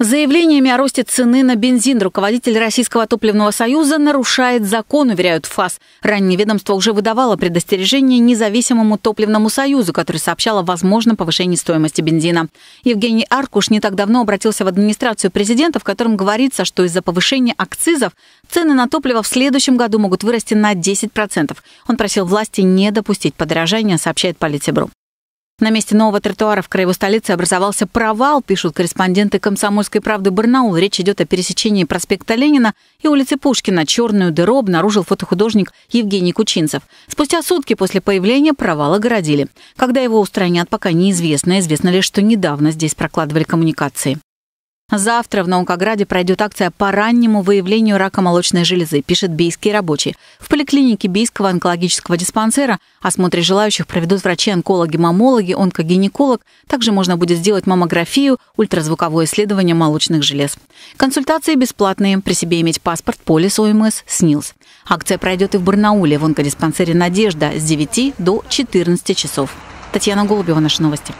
Заявлениями о росте цены на бензин руководитель Российского топливного союза нарушает закон, уверяют ФАС. Ранее ведомство уже выдавало предостережение независимому топливному союзу, который сообщал о возможном повышении стоимости бензина. Евгений Аркуш не так давно обратился в администрацию президента, в котором говорится, что из-за повышения акцизов цены на топливо в следующем году могут вырасти на 10%. Он просил власти не допустить подорожания, сообщает Политебру. На месте нового тротуара в краевой столице образовался провал, пишут корреспонденты «Комсомольской правды» Барнаул. Речь идет о пересечении проспекта Ленина и улицы Пушкина. Черную дыру обнаружил фотохудожник Евгений Кучинцев. Спустя сутки после появления провала городили. Когда его устранят, пока неизвестно. Известно лишь, что недавно здесь прокладывали коммуникации. Завтра в Наукограде пройдет акция по раннему выявлению рака молочной железы, пишет бийский рабочий. В поликлинике бийского онкологического диспансера осмотре желающих проведут врачи-онкологи-мамологи, онкогинеколог. Также можно будет сделать маммографию, ультразвуковое исследование молочных желез. Консультации бесплатные. При себе иметь паспорт, полис ОМС, СНИЛС. Акция пройдет и в Барнауле, в онкодиспансере «Надежда» с 9 до 14 часов. Татьяна Голубева, наши новости.